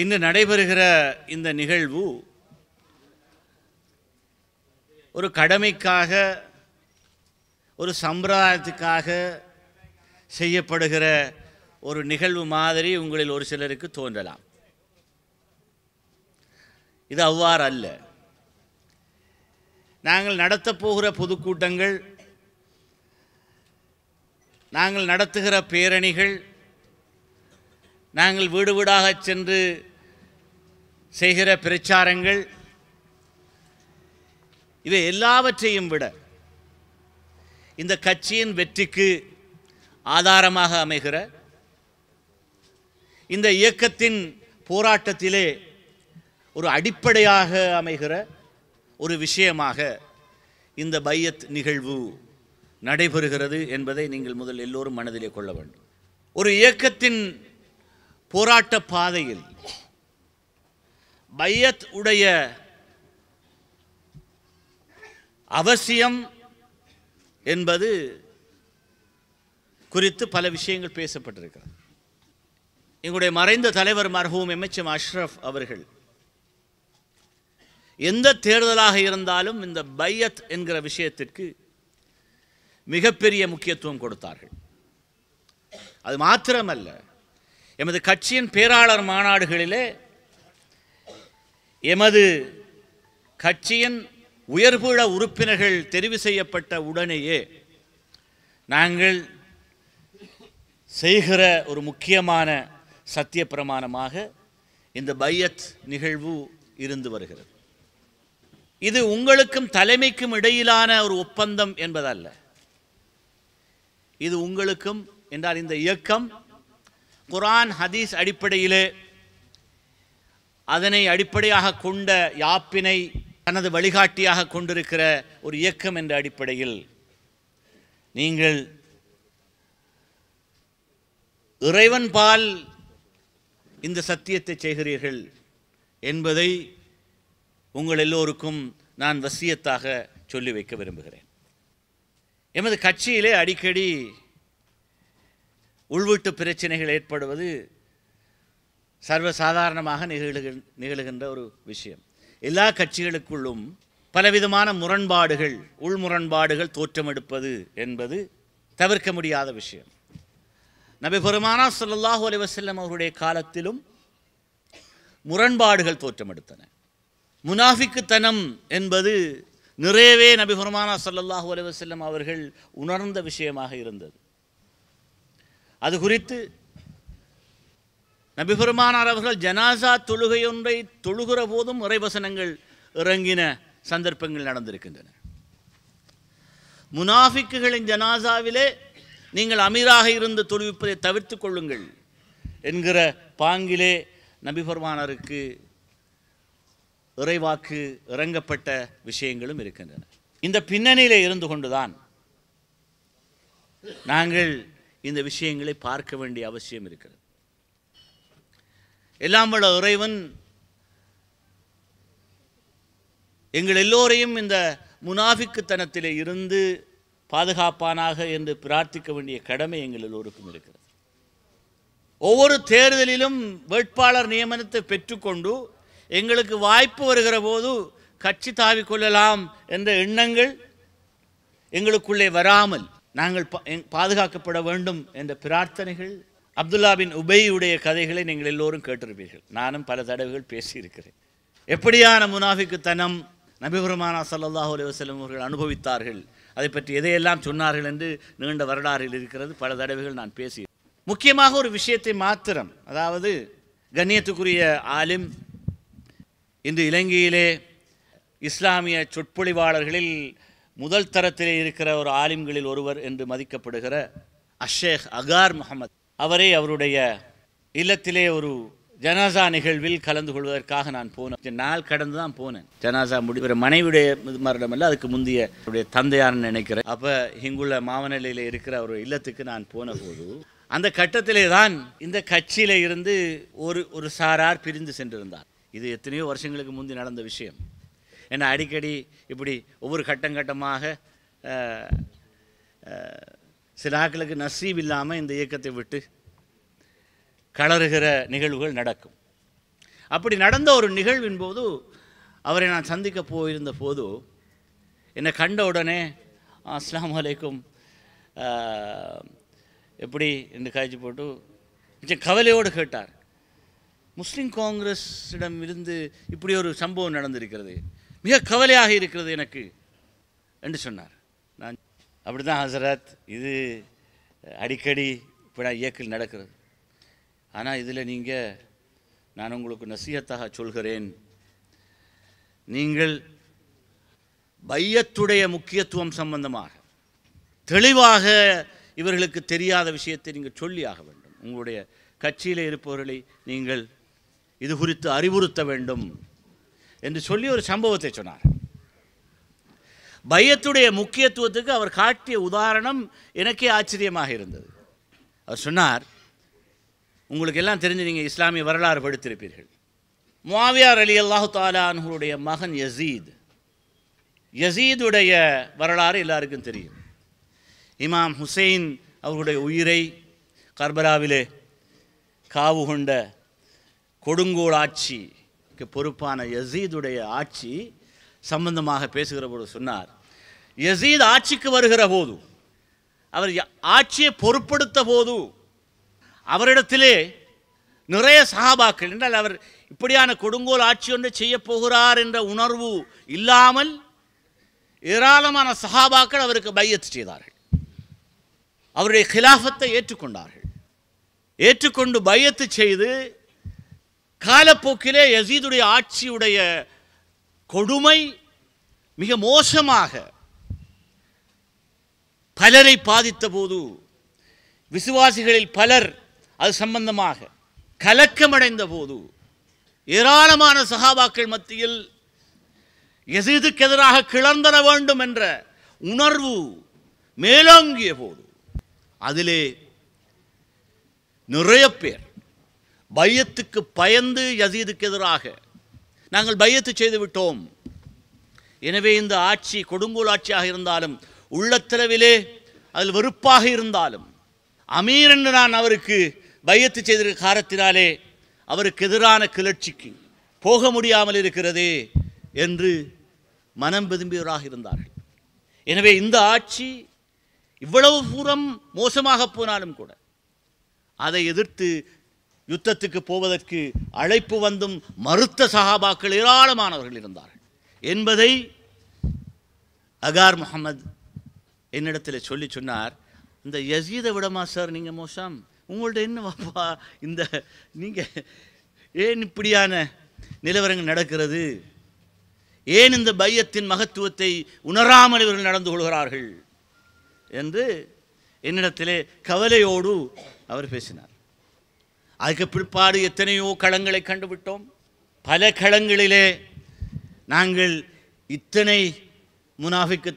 இன்று நடைபெறுகிற இந்த நிகழ்வு ஒரு கடமைக்காக ஒரு சம்பிரதாயத்துக்காக செய்யப்படுகிற ஒரு நிகழ்வு மாதிரி உங்களில் ஒரு சிலருக்கு தோன்றலாம் இது அவ்வாறு அல்ல நாங்கள் நடத்தப்போகிற பொதுக்கூட்டங்கள் நாங்கள் நடத்துகிற பேரணிகள் நாங்கள் வீடு வீடாக சென்று செய்கிற பிரச்சாரங்கள் இவை எல்லாவற்றையும் விட இந்த கட்சியின் வெற்றிக்கு ஆதாரமாக அமைகிற இந்த இயக்கத்தின் போராட்டத்திலே ஒரு அடிப்படையாக அமைகிற ஒரு விஷயமாக இந்த பையத் நிகழ்வு நடைபெறுகிறது என்பதை நீங்கள் முதல் எல்லோரும் மனதிலே கொள்ள வேண்டும் ஒரு இயக்கத்தின் போராட்ட பாதையில் பையத் உடைய அவசியம் என்பது குறித்து பல விஷயங்கள் பேசப்பட்டிருக்கிறது எங்களுடைய மறைந்த தலைவர் மர்ஹூம் எம்எச்எம் அஷ்ரஃப் அவர்கள் எந்த தேர்தலாக இருந்தாலும் இந்த பையத் என்கிற விஷயத்திற்கு மிகப்பெரிய முக்கியத்துவம் கொடுத்தார்கள் அது மாத்திரமல்ல எமது கட்சியின் பேராளர் மாநாடுகளிலே எமது கட்சியின் உயர்புழ உறுப்பினர்கள் தெரிவு செய்யப்பட்ட உடனேயே நாங்கள் செய்கிற ஒரு முக்கியமான சத்திய பிரமாணமாக இந்த பையத் நிகழ்வு இருந்து வருகிறது இது உங்களுக்கும் தலைமைக்கும் இடையிலான ஒரு ஒப்பந்தம் என்பதல்ல இது உங்களுக்கும் என்றால் இந்த இயக்கம் குரான் ஹதீஸ் அடிப்படையிலே அதனை அடிப்படையாக கொண்ட யாப்பினை தனது வழிகாட்டியாக கொண்டிருக்கிற ஒரு இயக்கம் என்ற அடிப்படையில் நீங்கள் இறைவன் பால் இந்த சத்தியத்தை செய்கிறீர்கள் என்பதை உங்கள் எல்லோருக்கும் நான் வசியத்தாக சொல்லி வைக்க விரும்புகிறேன் எமது கட்சியிலே அடிக்கடி உள்வீட்டு பிரச்சனைகள் ஏற்படுவது சர்வசாதாரணமாக நிகழ்க நிகழுகின்ற ஒரு விஷயம் எல்லா கட்சிகளுக்குள்ளும் பலவிதமான முரண்பாடுகள் உள்முரண்பாடுகள் தோற்றமெடுப்பது என்பது தவிர்க்க முடியாத விஷயம் நபி பெருமானா சொல்லாஹு அலி அவருடைய காலத்திலும் முரண்பாடுகள் தோற்றமெடுத்தன முனாஃபிக்குத்தனம் என்பது நிறையவே நபி பெருமானா சொல்லல்லாஹு அலி அவர்கள் உணர்ந்த விஷயமாக இருந்தது அது குறித்து நபிபெருமானார் அவர்கள் ஜனாசா தொழுகையொன்றை தொழுகிற போதும் இறைவசனங்கள் இறங்கின சந்தர்ப்பங்கள் நடந்திருக்கின்றன முனாஃபிக்குகளின் ஜனாசாவிலே நீங்கள் அமீராக இருந்து தொழுவிப்பதை தவிர்த்து கொள்ளுங்கள் என்கிற பாங்கிலே நபிபெருமானருக்கு இறைவாக்கு இறங்கப்பட்ட விஷயங்களும் இருக்கின்றன இந்த பின்னணியிலே இருந்து கொண்டுதான் நாங்கள் இந்த விஷயங்களை பார்க்க வேண்டிய அவசியம் இருக்கிறது எல்லாம் வள இறைவன் எங்கள் எல்லோரையும் இந்த முனாஃபிக்குத்தனத்திலே இருந்து பாதுகாப்பானாக என்று பிரார்த்திக்க வேண்டிய கடமை எங்கள் எல்லோருக்கும் இருக்கிறது ஒவ்வொரு தேர்தலிலும் வேட்பாளர் நியமனத்தை பெற்றுக்கொண்டு எங்களுக்கு வாய்ப்பு வருகிற போது கட்சி தாவிக்கொள்ளலாம் என்ற எண்ணங்கள் எங்களுக்குள்ளே வராமல் நாங்கள் பாதுகாக்கப்பட வேண்டும் என்ற பிரார்த்தனைகள் அப்துல்லா பின் உபையுடைய கதைகளை நீங்கள் எல்லோரும் கேட்டிருப்பீர்கள் நானும் பல தடவைகள் பேசியிருக்கிறேன் எப்படியான முனாஃபிக்குத்தனம் நபிபெருமானா சல்லாஹூ அலி வசலம் அவர்கள் அனுபவித்தார்கள் அதை பற்றி எதையெல்லாம் சொன்னார்கள் என்று நீண்ட வரலாறில் இருக்கிறது பல தடவைகள் நான் பேசி முக்கியமாக ஒரு விஷயத்தை மாத்திரம் அதாவது கண்ணியத்துக்குரிய ஆலிம் இன்று இலங்கையிலே இஸ்லாமிய சொற்பொழிவாளர்களில் முதல் தரத்திலே இருக்கிற ஒரு ஆலிம்களில் ஒருவர் என்று மதிக்கப்படுகிற அஷேக் அகார் முகமது அவரை அவருடைய இல்லத்திலே ஒரு ஜனாசா நிகழ்வில் கலந்து கொள்வதற்காக நான் போனேன் நாள் கடந்து தான் போனேன் ஜனாசா முடி ஒரு மனைவியுடைய மரணம் இல்லை அதுக்கு முந்தைய அவருடைய தந்தையார்னு நினைக்கிறேன் அப்போ இங்குள்ள மாவநிலையில் இருக்கிற ஒரு இல்லத்துக்கு நான் போன போது அந்த கட்டத்திலே தான் இந்த கட்சியில் இருந்து ஒரு ஒரு சாரார் பிரிந்து சென்றிருந்தார் இது எத்தனையோ வருஷங்களுக்கு முந்தி நடந்த விஷயம் ஏன்னா அடிக்கடி இப்படி ஒவ்வொரு கட்டம் கட்டமாக சில ஆக்களுக்கு நசீப் இல்லாமல் இந்த இயக்கத்தை விட்டு கலருகிற நிகழ்வுகள் நடக்கும் அப்படி நடந்த ஒரு நிகழ்வின் போது அவரை நான் சந்திக்க போயிருந்த போது என்னை கண்ட உடனே அஸ்லாம் வலைக்கும் எப்படி என்று காய்ச்சி போட்டு கொஞ்சம் கவலையோடு கேட்டார் முஸ்லீம் காங்கிரஸிடம் இருந்து இப்படி ஒரு சம்பவம் நடந்திருக்கிறது மிக கவலையாக இருக்கிறது எனக்கு என்று சொன்னார் அப்படி தான் ஹசரத் இது அடிக்கடி இப்படா இயக்கில் நடக்கிறது ஆனால் இதில் நீங்கள் நான் உங்களுக்கு நசியத்தாக சொல்கிறேன் நீங்கள் பையத்துடைய முக்கியத்துவம் சம்பந்தமாக தெளிவாக இவர்களுக்கு தெரியாத விஷயத்தை நீங்கள் சொல்லியாக வேண்டும் உங்களுடைய கட்சியில் இருப்பவர்களை நீங்கள் இது குறித்து அறிவுறுத்த வேண்டும் என்று சொல்லி ஒரு சம்பவத்தை சொன்னார் பயத்துடைய முக்கியத்துவத்துக்கு அவர் காட்டிய உதாரணம் எனக்கே ஆச்சரியமாக இருந்தது அவர் சொன்னார் உங்களுக்கு எல்லாம் தெரிஞ்சு நீங்கள் இஸ்லாமிய வரலாறு படித்திருப்பீர்கள் மாவியார் அலி அல்லாஹு தாலான்களுடைய மகன் யசீத் யசீதுடைய வரலாறு எல்லாருக்கும் தெரியும் இமாம் ஹுசைன் அவர்களுடைய உயிரை கர்பராவிலே காவு கொண்ட கொடுங்கோல் ஆட்சிக்கு பொறுப்பான யசீதுடைய ஆட்சி சம்பந்தமாக பேசுகிற பொழுது சொன்னார் எசீத் ஆட்சிக்கு வருகிற போது அவர் ஆட்சியை பொறுப்படுத்த போது அவரிடத்திலே நிறைய சகாபாக்கள் என்றால் அவர் இப்படியான கொடுங்கோல் ஆட்சி ஒன்று செய்ய போகிறார் என்ற உணர்வு இல்லாமல் ஏராளமான சகாபாக்கள் அவருக்கு பையத் செய்தார்கள் அவருடைய கிலாஃபத்தை ஏற்றுக்கொண்டார்கள் ஏற்றுக்கொண்டு பையத்து செய்து காலப்போக்கிலே யசீதுடைய ஆட்சியுடைய கொடுமை மிக மோசமாக பலரை பாதித்த போது விசுவாசிகளில் பலர் அது சம்பந்தமாக கலக்கமடைந்த போது ஏராளமான சகாபாக்கள் மத்தியில் எசிதுக்கு எதிராக கிளர்ந்தர வேண்டும் என்ற உணர்வு மேலோங்கிய போது அதிலே நிறைய பேர் பையத்துக்கு பயந்து யசீதுக்கு எதிராக நாங்கள் பையத்து செய்து விட்டோம் எனவே இந்த ஆட்சி கொடுங்கோல் ஆட்சியாக இருந்தாலும் உள்ளத்திரவிலே அதில் வெறுப்பாக இருந்தாலும் அமீர் என்று நான் அவருக்கு பயத்து செய்திருக்க காரத்தினாலே அவருக்கு எதிரான கிளர்ச்சிக்கு போக முடியாமல் இருக்கிறதே என்று மனம் விரும்பியவராக இருந்தார்கள் எனவே இந்த ஆட்சி இவ்வளவு தூரம் மோசமாக போனாலும் கூட அதை எதிர்த்து யுத்தத்துக்கு போவதற்கு அழைப்பு வந்தும் மறுத்த சகாபாக்கள் ஏராளமானவர்கள் இருந்தார்கள் என்பதை அகார் முகமது என்னிடத்தில் சொல்லி சொன்னார் இந்த யசீதை விடமா சார் நீங்கள் மோசம் உங்கள்ட்ட என்ன வாப்பா இந்த நீங்கள் ஏன் இப்படியான நிலவரங்கள் நடக்கிறது ஏன் இந்த பையத்தின் மகத்துவத்தை உணராமல் இவர்கள் நடந்து கொள்கிறார்கள் என்று என்னிடத்திலே கவலையோடு அவர் பேசினார் அதுக்கு பிற்பாடு எத்தனையோ களங்களை கண்டுவிட்டோம் பல களங்களிலே நாங்கள் இத்தனை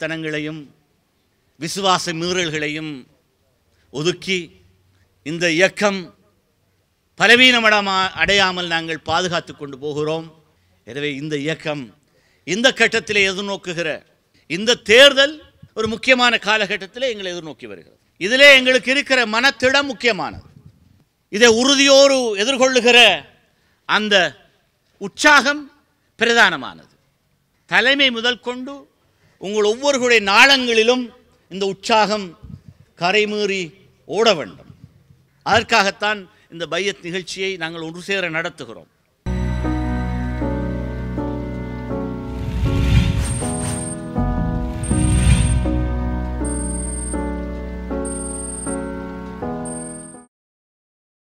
தனங்களையும் விசுவாச மீறல்களையும் ஒதுக்கி இந்த இயக்கம் பலவீனமடமா அடையாமல் நாங்கள் பாதுகாத்து கொண்டு போகிறோம் எனவே இந்த இயக்கம் இந்த கட்டத்தில் எதிர்நோக்குகிற இந்த தேர்தல் ஒரு முக்கியமான காலகட்டத்தில் எங்களை எதிர்நோக்கி வருகிறது இதிலே எங்களுக்கு இருக்கிற மனத்திடம் முக்கியமானது இதை உறுதியோடு எதிர்கொள்ளுகிற அந்த உற்சாகம் பிரதானமானது தலைமை முதல் கொண்டு உங்கள் ஒவ்வொருவருடைய நாளங்களிலும் இந்த உற்சாகம் கரைமீறி ஓட வேண்டும் அதற்காகத்தான் இந்த பையத் நிகழ்ச்சியை நாங்கள் ஒன்று சேர நடத்துகிறோம்